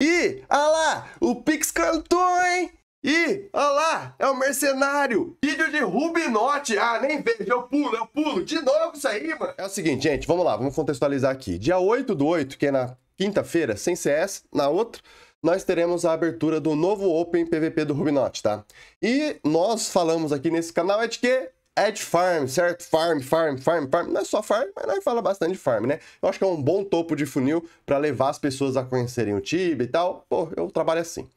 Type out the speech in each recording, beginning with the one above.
Ih, ah olha lá, o Pix cantou, hein? Ih, ah olha lá, é o um mercenário. Vídeo de Rubinote. Ah, nem vejo, eu pulo, eu pulo. De novo isso aí, mano. É o seguinte, gente, vamos lá, vamos contextualizar aqui. Dia 8 do 8, que é na quinta-feira, sem CS, na outra, nós teremos a abertura do novo Open PVP do Rubinote, tá? E nós falamos aqui nesse canal é de que Edge é Farm, certo? Farm, farm, farm, farm. Não é só farm, mas nós fala bastante de farm, né? Eu acho que é um bom topo de funil para levar as pessoas a conhecerem o Tibia e tal. Pô, eu trabalho assim.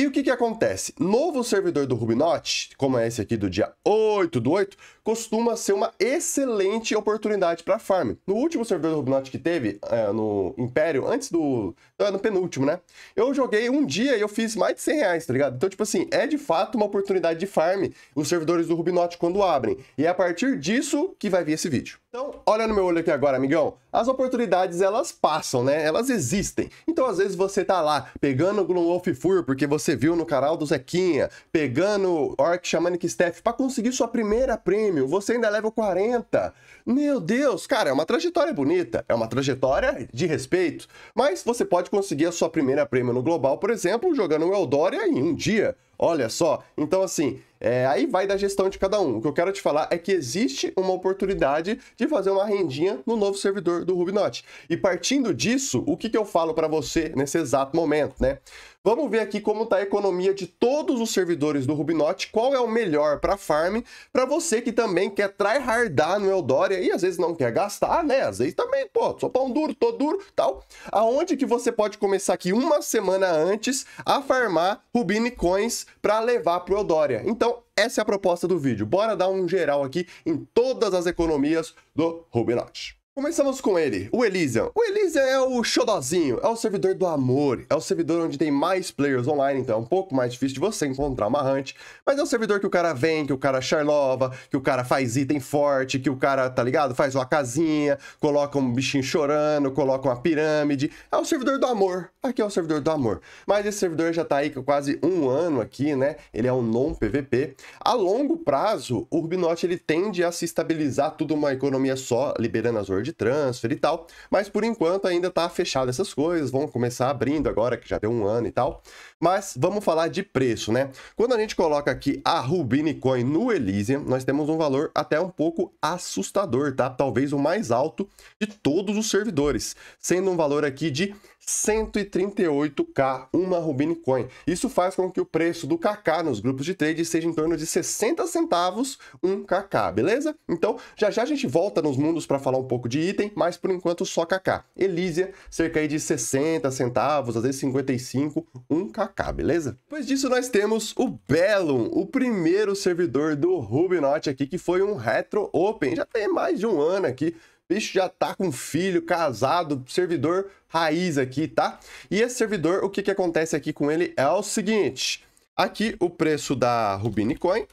E o que, que acontece? Novo servidor do Rubinot, como é esse aqui do dia 8 do 8, costuma ser uma excelente oportunidade para farm. No último servidor do Rubinot que teve, é, no Império, antes do... É, no penúltimo, né? Eu joguei um dia e eu fiz mais de 100 reais, tá ligado? Então, tipo assim, é de fato uma oportunidade de farm os servidores do Rubinot quando abrem. E é a partir disso que vai vir esse vídeo. Então, olha no meu olho aqui agora, amigão. As oportunidades, elas passam, né? Elas existem. Então, às vezes, você tá lá pegando Gloomwolf Fur, porque você viu no canal do Zequinha, pegando Orc Shamanic Steph para conseguir sua primeira prêmio. Você ainda leva o 40. Meu Deus, cara, é uma trajetória bonita. É uma trajetória de respeito. Mas você pode conseguir a sua primeira prêmio no global, por exemplo, jogando o Eldoria em um dia. Olha só, então assim, é, aí vai da gestão de cada um. O que eu quero te falar é que existe uma oportunidade de fazer uma rendinha no novo servidor do Rubinot. E partindo disso, o que, que eu falo para você nesse exato momento, né? Vamos ver aqui como está a economia de todos os servidores do Rubinote, qual é o melhor para farm, para você que também quer tryhardar no Eldoria e às vezes não quer gastar, né? Às vezes também, pô, sou pão duro, tô duro, tal. Aonde que você pode começar aqui uma semana antes a farmar Rubini Coins para levar pro Eldoria? Então, essa é a proposta do vídeo. Bora dar um geral aqui em todas as economias do Rubinote. Começamos com ele, o Elysian. O Elysian é o xodozinho, é o servidor do amor, é o servidor onde tem mais players online, então é um pouco mais difícil de você encontrar uma hunt, mas é o servidor que o cara vem, que o cara charlova, que o cara faz item forte, que o cara, tá ligado, faz uma casinha, coloca um bichinho chorando, coloca uma pirâmide, é o servidor do amor, aqui é o servidor do amor. Mas esse servidor já tá aí com quase um ano aqui, né, ele é um non-PVP. A longo prazo, o Rubinote ele tende a se estabilizar tudo uma economia só, liberando as ordens de transfer e tal. Mas por enquanto ainda tá fechado essas coisas, vão começar abrindo agora, que já deu um ano e tal. Mas vamos falar de preço, né? Quando a gente coloca aqui a Rubini Coin no Elysium, nós temos um valor até um pouco assustador, tá? Talvez o mais alto de todos os servidores, sendo um valor aqui de 138k uma Rubine Coin. Isso faz com que o preço do KK nos grupos de trade seja em torno de 60 centavos um KK, beleza? Então, já já a gente volta nos mundos para falar um pouco de item, mas por enquanto só KK. Elísia, cerca aí de 60 centavos, às vezes 55, um KK, beleza? Depois disso nós temos o Bellum, o primeiro servidor do Rubinot aqui, que foi um Retro Open. Já tem mais de um ano aqui, bicho já tá com filho, casado, servidor raiz aqui, tá? E esse servidor, o que, que acontece aqui com ele é o seguinte. Aqui o preço da Rubini Coin,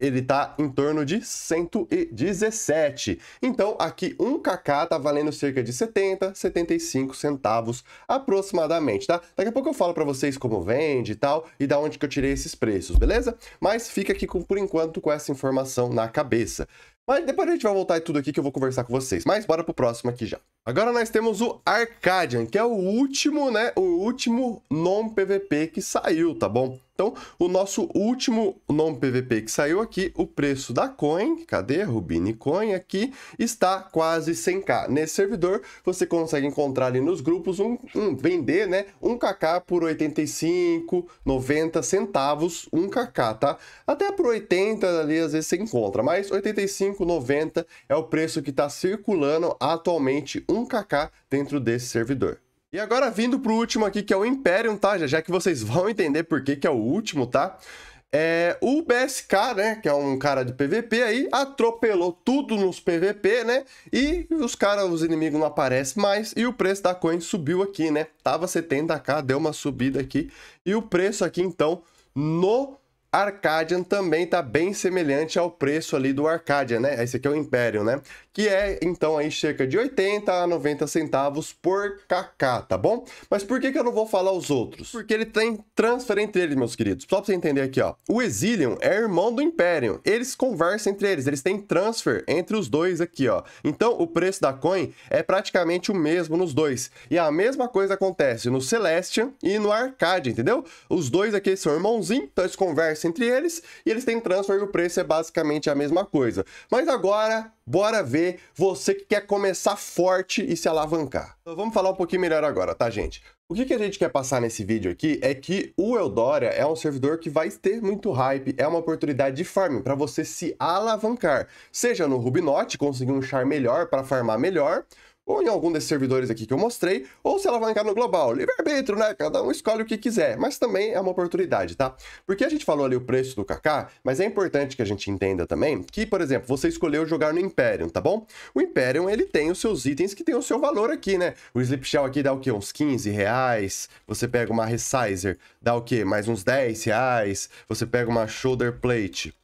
ele tá em torno de 117. Então, aqui um kk tá valendo cerca de 70, 75 centavos aproximadamente, tá? Daqui a pouco eu falo para vocês como vende e tal, e da onde que eu tirei esses preços, beleza? Mas fica aqui com, por enquanto com essa informação na cabeça. Mas depois a gente vai voltar e tudo aqui que eu vou conversar com vocês. Mas bora pro próximo aqui já. Agora nós temos o Arcadian, que é o último, né? O último non-PVP que saiu, tá bom? Então, o nosso último non-PVP que saiu aqui, o preço da coin, cadê? Rubini Coin aqui, está quase 100k. Nesse servidor, você consegue encontrar ali nos grupos, um, um vender, né? 1kk por 85, 90 centavos, um kk tá? Até por 80 ali, às vezes você encontra, mas 85, 90 é o preço que está circulando atualmente 1kk dentro desse servidor. E agora vindo pro último aqui, que é o Imperium, tá? Já, já que vocês vão entender por que, que é o último, tá? É, o BSK, né, que é um cara de PVP aí, atropelou tudo nos PVP, né? E os caras, os inimigos não aparecem mais e o preço da coin subiu aqui, né? Tava 70k, deu uma subida aqui. E o preço aqui, então, no Arcadian também tá bem semelhante ao preço ali do Arcadian, né? Esse aqui é o Império, né? Que é, então, aí cerca de 80 a 90 centavos por kk, tá bom? Mas por que, que eu não vou falar os outros? Porque ele tem transfer entre eles, meus queridos. Só para você entender aqui, ó. O Exilium é irmão do Império. Eles conversam entre eles, eles têm transfer entre os dois aqui, ó. Então, o preço da coin é praticamente o mesmo nos dois. E a mesma coisa acontece no Celestian e no Arcadian, entendeu? Os dois aqui são irmãozinhos, então eles conversam entre eles, e eles têm transfer e o preço é basicamente a mesma coisa. Mas agora, bora ver você que quer começar forte e se alavancar. Então, vamos falar um pouquinho melhor agora, tá, gente? O que, que, a gente quer passar nesse vídeo aqui é que o Eldoria é um servidor que vai ter muito hype, é uma oportunidade de farming para você se alavancar, seja no Rubinote, conseguir um char melhor para farmar melhor, ou em algum desses servidores aqui que eu mostrei, ou se ela vai entrar no global. Livre-arbítrio, né? Cada um escolhe o que quiser, mas também é uma oportunidade, tá? Porque a gente falou ali o preço do Kaká, mas é importante que a gente entenda também que, por exemplo, você escolheu jogar no Imperium, tá bom? O Imperium, ele tem os seus itens que tem o seu valor aqui, né? O Sleep Shell aqui dá o quê? Uns 15 reais. Você pega uma Resizer, dá o quê? Mais uns 10 reais. Você pega uma Shoulder Plate.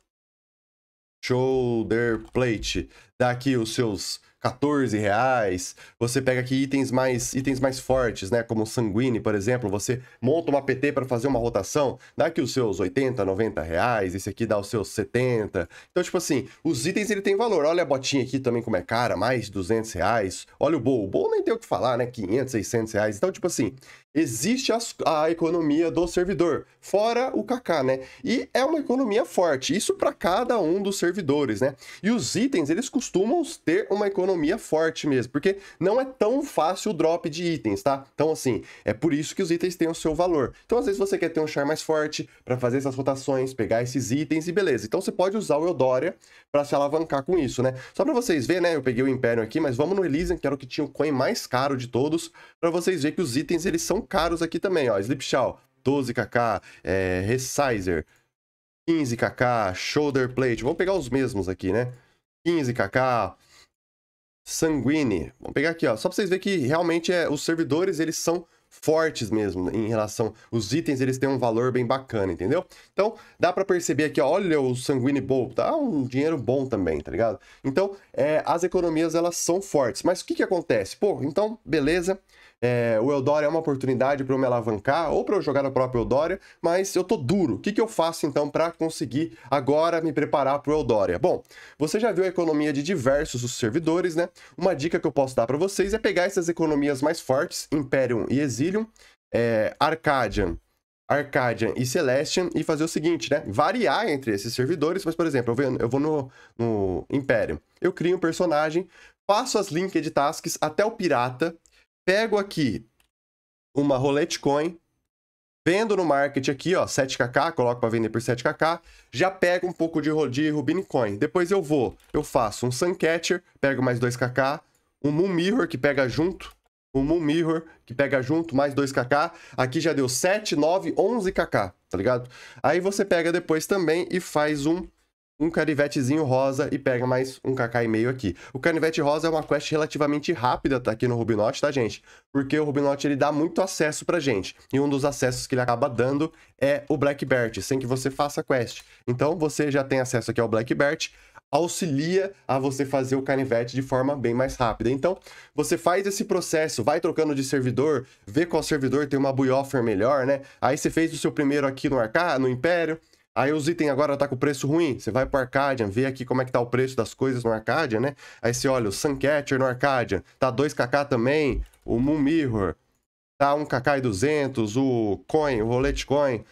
Shoulder Plate, dá aqui os seus 14 reais. Você pega aqui itens mais, itens mais fortes, né? Como sanguine, por exemplo. Você monta uma PT para fazer uma rotação, dá aqui os seus 80, 90 reais. Esse aqui dá os seus 70. Então, tipo assim, os itens ele tem valor. Olha a botinha aqui também como é cara, mais 200 reais. Olha o bowl. O bowl nem tem o que falar, né? 500, 600 reais. Então, tipo assim, existe as, a economia do servidor, fora o Kaká, né? E é uma economia forte. Isso para cada um dos servidores, né? E os itens, eles costumam ter uma economia economia forte mesmo, porque não é tão fácil o drop de itens, tá? Então, assim, é por isso que os itens têm o seu valor. Então, às vezes você quer ter um char mais forte para fazer essas rotações, pegar esses itens e beleza. Então, você pode usar o Eudoria para se alavancar com isso, né? Só para vocês verem, né? Eu peguei o Império aqui, mas vamos no Elysium, que era o que tinha o coin mais caro de todos, para vocês verem que os itens, eles são caros aqui também, ó. Slipshaw, 12kk, é, Resizer, 15kk, Shoulder Plate, vamos pegar os mesmos aqui, né? 15kk, Sanguine. Vamos pegar aqui, ó, só para vocês verem que realmente é, os servidores, eles são fortes mesmo em relação os itens eles têm um valor bem bacana entendeu então dá para perceber aqui ó, olha o sanguine bowl tá um dinheiro bom também tá ligado então é, as economias elas são fortes mas o que que acontece pô então beleza é, o Eldoria é uma oportunidade para eu me alavancar ou para eu jogar o próprio Eldoria, mas eu tô duro. O que, que eu faço então para conseguir agora me preparar para o Eldoria? Bom, você já viu a economia de diversos servidores, né? Uma dica que eu posso dar para vocês é pegar essas economias mais fortes, Imperium e Exilium, é, Arcadian, Arcadian e Celestian e fazer o seguinte, né? Variar entre esses servidores, mas por exemplo, eu vou, eu vou no, no Imperium, eu crio um personagem, faço as linked tasks até o pirata pego aqui uma Rolete Coin, vendo no market aqui, ó, 7kk, coloco para vender por 7kk, já pego um pouco de, de Rubin Coin. Depois eu vou, eu faço um Suncatcher, pego mais 2kk, um Moon Mirror que pega junto, um Moon Mirror que pega junto, mais 2kk. Aqui já deu 7, 9, 11kk, tá ligado? Aí você pega depois também e faz um um canivetezinho rosa e pega mais um kk e meio aqui. O canivete rosa é uma quest relativamente rápida tá aqui no Rubinote, tá, gente? Porque o Rubinote ele dá muito acesso pra gente. E um dos acessos que ele acaba dando é o Blackbert, sem que você faça quest. Então você já tem acesso aqui ao Blackbert, auxilia a você fazer o canivete de forma bem mais rápida. Então, você faz esse processo, vai trocando de servidor, vê qual servidor tem uma buy offer melhor, né? Aí você fez o seu primeiro aqui no Arca, no Império, Aí os itens agora tá com preço ruim. Você vai pro Arcadian, vê aqui como é que tá o preço das coisas no Arcadian, né? Aí você olha o Suncatcher no Arcadian, tá 2kk também. O Moon Mirror tá 1kk e 200. O Coin, o Rolete Coin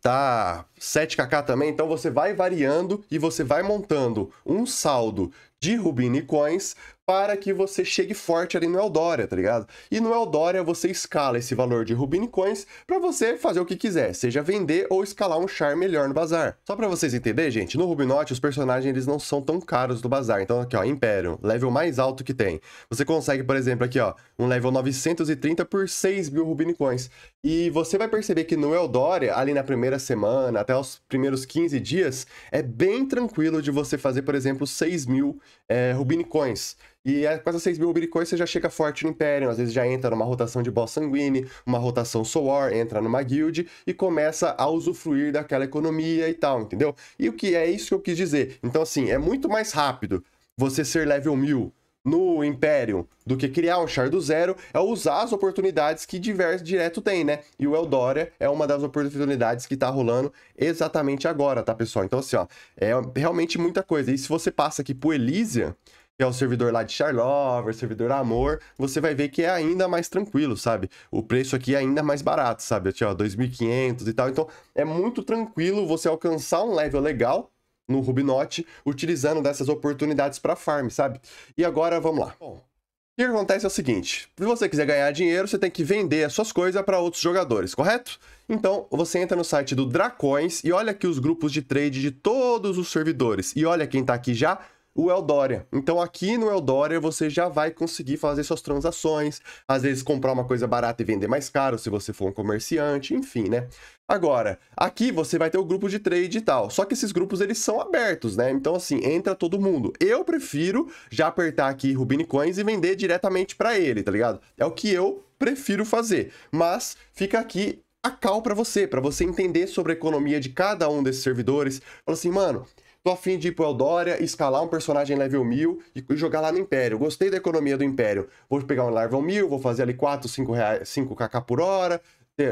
tá 7kk também. Então você vai variando e você vai montando um saldo de Rubini Coins para que você chegue forte ali no Eldoria, tá ligado? E no Eldoria você escala esse valor de Rubini Coins para você fazer o que quiser, seja vender ou escalar um char melhor no bazar. Só para vocês entenderem, gente, no Rubinote os personagens eles não são tão caros do bazar. Então aqui, ó, Império, level mais alto que tem. Você consegue, por exemplo, aqui, ó, um level 930 por 6 mil Rubini Coins. E você vai perceber que no Eldoria ali na primeira semana, até os primeiros 15 dias, é bem tranquilo de você fazer, por exemplo, 6 mil é, Rubinicoins. E é, com essas 6 mil Rubinicoins você já chega forte no Império, às vezes já entra numa rotação de Boss Sanguine, uma rotação Soar, entra numa guild e começa a usufruir daquela economia e tal, entendeu? E o que é isso que eu quis dizer. Então, assim, é muito mais rápido você ser level 1000 no Império do que criar um char do zero é usar as oportunidades que diverso direto tem, né? E o Eldoria é uma das oportunidades que tá rolando exatamente agora, tá, pessoal? Então, assim, ó, é realmente muita coisa. E se você passa aqui pro Elysia, que é o servidor lá de Charlover, servidor Amor, você vai ver que é ainda mais tranquilo, sabe? O preço aqui é ainda mais barato, sabe? Tinha 2.500 e tal. Então, é muito tranquilo você alcançar um level legal no Rubinote, utilizando dessas oportunidades para farm, sabe? E agora vamos lá. Bom, o que acontece é o seguinte: se você quiser ganhar dinheiro, você tem que vender as suas coisas para outros jogadores, correto? Então você entra no site do Dracões e olha aqui os grupos de trade de todos os servidores. E olha quem está aqui já o Eldoria. Então aqui no Eldoria você já vai conseguir fazer suas transações, às vezes comprar uma coisa barata e vender mais caro se você for um comerciante, enfim, né? Agora, aqui você vai ter o grupo de trade e tal. Só que esses grupos eles são abertos, né? Então assim, entra todo mundo. Eu prefiro já apertar aqui Rubini Coins e vender diretamente para ele, tá ligado? É o que eu prefiro fazer. Mas fica aqui a cal para você, para você entender sobre a economia de cada um desses servidores. Fala assim, mano, Tô afim de ir pro Eldoria, escalar um personagem level 1000 e jogar lá no Império. Gostei da economia do Império. Vou pegar um level 1000, vou fazer ali 4, 5 reais, 5kk por hora,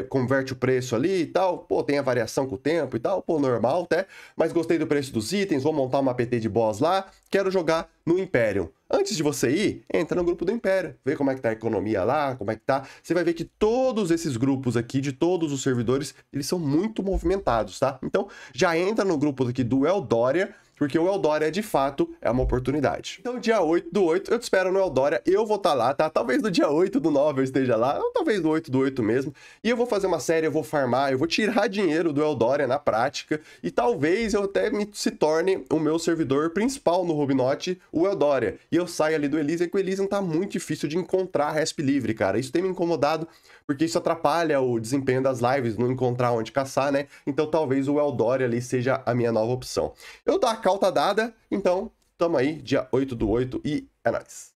converte o preço ali e tal. Pô, tem a variação com o tempo e tal. Pô, normal até. Mas gostei do preço dos itens, vou montar uma PT de boss lá. Quero jogar no Império. Antes de você ir, entra no grupo do Império, vê como é que tá a economia lá, como é que tá. Você vai ver que todos esses grupos aqui, de todos os servidores, eles são muito movimentados, tá? Então, já entra no grupo aqui do Eldoria, porque o Eldoria, de fato, é uma oportunidade. Então, dia 8 do 8, eu te espero no Eldoria, eu vou estar tá lá, tá? Talvez no dia 8 do 9 eu esteja lá, ou talvez no 8 do 8 mesmo. E eu vou fazer uma série, eu vou farmar, eu vou tirar dinheiro do Eldoria na prática, e talvez eu até me, se torne o meu servidor principal no Rubinote, o Eldoria, E eu eu saio ali do Elysium, é que o Elysium tá muito difícil de encontrar resp livre, cara. Isso tem me incomodado, porque isso atrapalha o desempenho das lives, não encontrar onde caçar, né? Então talvez o Eldore ali seja a minha nova opção. Eu dou a cauta dada, então tamo aí, dia 8 do 8 e é nóis.